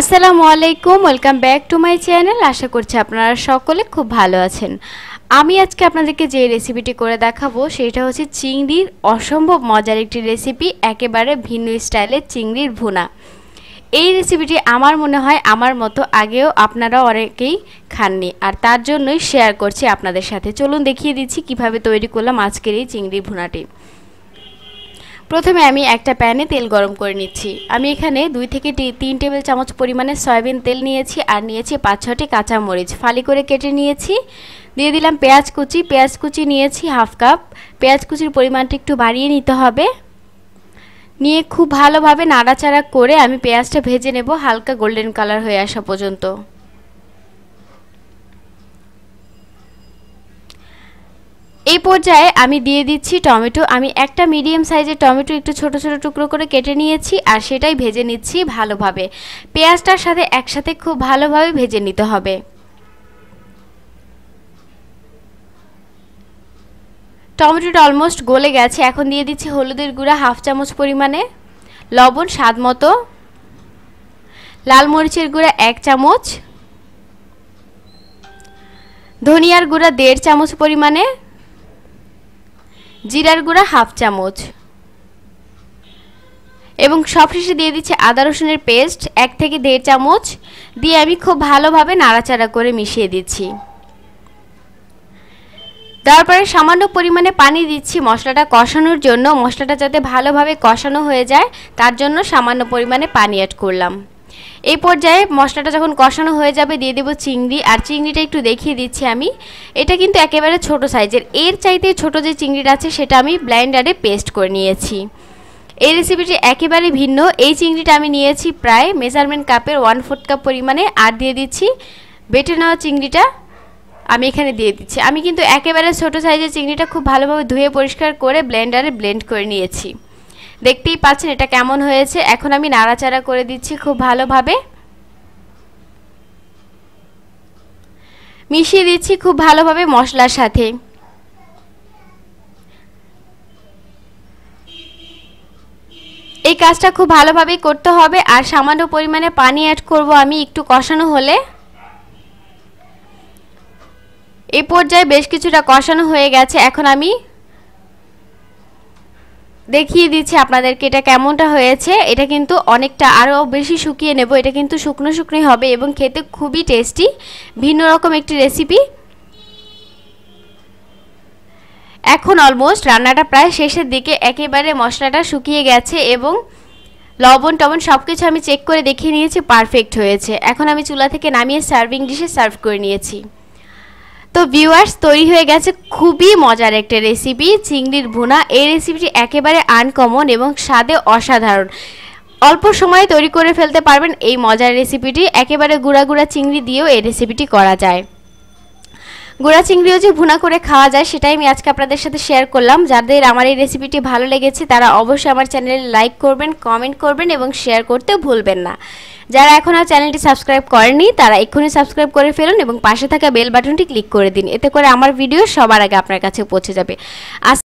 আসসালামু আলাইকুম welcome back to my channel আশা করছি আপনারা সকলে খুব ভালো আছেন আমি আজকে আপনাদেরকে যে রেসিপিটি করে দেখাবো সেটা হচ্ছে চিংড়ির অসম্ভব মজার একটি রেসিপি একেবারে ভিন্ন স্টাইলের চিংড়ির ভুনা এই রেসিপিটি আমার মনে হয় আমার মতো আগেও আপনারা অনেকেই খাননি আর তার জন্যই শেয়ার করছি আপনাদের সাথে চলুন দেখিয়ে দিচ্ছি কিভাবে তৈরি করলাম আজকের এই চিংড়ি ভুনাটি প্রথমে আমি একটা প্যানে তেল গরম করে নিচ্ছি আমি এখানে দুই থেকে তিন টেবিল চামচ পরিমাণে সয়াবিন তেল নিয়েছি আর নিয়েছি পাঁচ ছটি কাঁচামরিচ ফালি করে কেটে নিয়েছি দিয়ে দিলাম পেঁয়াজ কুচি পেঁয়াজ কুচি নিয়েছি হাফ কাপ পেঁয়াজ কুচির পরিমাণটা একটু বাড়িয়ে নিতে হবে নিয়ে খুব ভালোভাবে নাড়াচাড়া করে আমি পেঁয়াজটা ভেজে নেব হালকা গোল্ডেন কালার হয়ে আসা পর্যন্ত এই পর্যায়ে আমি দিয়ে দিচ্ছি টমেটো আমি একটা মিডিয়াম সাইজের টমেটো একটু ছোট ছোট টুকরো করে কেটে নিয়েছি আর সেটাই ভেজে নিচ্ছি ভালোভাবে পেঁয়াজটার সাথে একসাথে খুব ভালোভাবে ভেজে নিতে হবে টমেটোটা অলমোস্ট গলে গেছে এখন দিয়ে দিচ্ছি হলুদের গুঁড়া হাফ চামচ পরিমাণে লবণ স্বাদ মতো লাল মরিচের গুঁড়া এক চামচ ধনিয়ার গুঁড়া দেড় চামচ পরিমাণে জিরার গুঁড়া হাফ চামচ এবং সব শেষে দিয়ে দিচ্ছি আদা রসুনের পেস্ট এক থেকে দেড় চামচ দিয়ে আমি খুব ভালোভাবে নাড়াচাড়া করে মিশিয়ে দিচ্ছি তারপরে সামান্য পরিমাণে পানি দিচ্ছি মশলাটা কষানোর জন্য মশলাটা যাতে ভালোভাবে কষানো হয়ে যায় তার জন্য সামান্য পরিমাণে পানি অ্যাড করলাম এই পর্যায়ে মশলাটা যখন কষানো হয়ে যাবে দিয়ে দেবো চিংড়ি আর চিংড়িটা একটু দেখিয়ে দিচ্ছি আমি এটা কিন্তু একেবারে ছোট সাইজের এর চাইতে ছোট যে চিংড়িটা আছে সেটা আমি ব্লাইন্ডারে পেস্ট করে নিয়েছি এই রেসিপিটি একেবারে ভিন্ন এই চিংড়িটা আমি নিয়েছি প্রায় মেজারমেন্ট কাপের ওয়ান ফোর্থ কাপ পরিমাণে আর দিয়ে দিচ্ছি বেটে নেওয়া চিংড়িটা আমি এখানে দিয়ে দিচ্ছি আমি কিন্তু একেবারে ছোট সাইজের চিংড়িটা খুব ভালোভাবে ধুয়ে পরিষ্কার করে ব্লেন্ডারে ব্লেন্ড করে নিয়েছি দেখতেই পাচ্ছেন এটা কেমন হয়েছে এখন আমি নাড়াচাড়া করে দিচ্ছি খুব ভালোভাবে মিশিয়ে দিচ্ছি খুব ভালোভাবে মশলার সাথে এই কাজটা খুব ভালোভাবেই করতে হবে আর সামান্য পরিমাণে পানি অ্যাড করব আমি একটু কষানো হলে এ পর্যায়ে বেশ কিছুটা কষানো হয়ে গেছে এখন আমি দেখিয়ে দিচ্ছি আপনাদেরকে এটা কেমনটা হয়েছে এটা কিন্তু অনেকটা আরও বেশি শুকিয়ে নেব এটা কিন্তু শুকনো শুকনোই হবে এবং খেতে খুবই টেস্টি ভিন্ন রকম একটি রেসিপি এখন অলমোস্ট রান্নাটা প্রায় শেষের দিকে একেবারে মশলাটা শুকিয়ে গেছে এবং লবণ টবণ সব কিছু আমি চেক করে দেখিয়ে নিয়েছি পারফেক্ট হয়েছে এখন আমি চুলা থেকে নামিয়ে সার্ভিং ডিশে সার্ভ করে নিয়েছি তো ভিউয়ার্স তৈরি হয়ে গেছে খুবই মজার একটা রেসিপি চিংড়ির ভুনা এই রেসিপিটি একেবারে আনকমন এবং স্বাদে অসাধারণ অল্প সময়ে তৈরি করে ফেলতে পারবেন এই মজার রেসিপিটি একেবারে গুঁড়া গুঁড়া চিংড়ি দিয়েও এই রেসিপিটি করা যায় গুঁড়া চিংড়িও যে ভুনা করে খাওয়া যায় সেটাই আমি আজকে আপনাদের সাথে শেয়ার করলাম যাদের আমার এই রেসিপিটি ভালো লেগেছে তারা অবশ্যই আমার চ্যানেলে লাইক করবেন কমেন্ট করবেন এবং শেয়ার করতে ভুলবেন না যারা এখন আর চ্যানেলটি সাবস্ক্রাইব করেনি তারা এক্ষুনি সাবস্ক্রাইব করে ফেলুন এবং পাশে থাকা বেল বাটনটি ক্লিক করে দিন এতে করে আমার ভিডিও সবার আগে আপনার কাছে পৌঁছে যাবে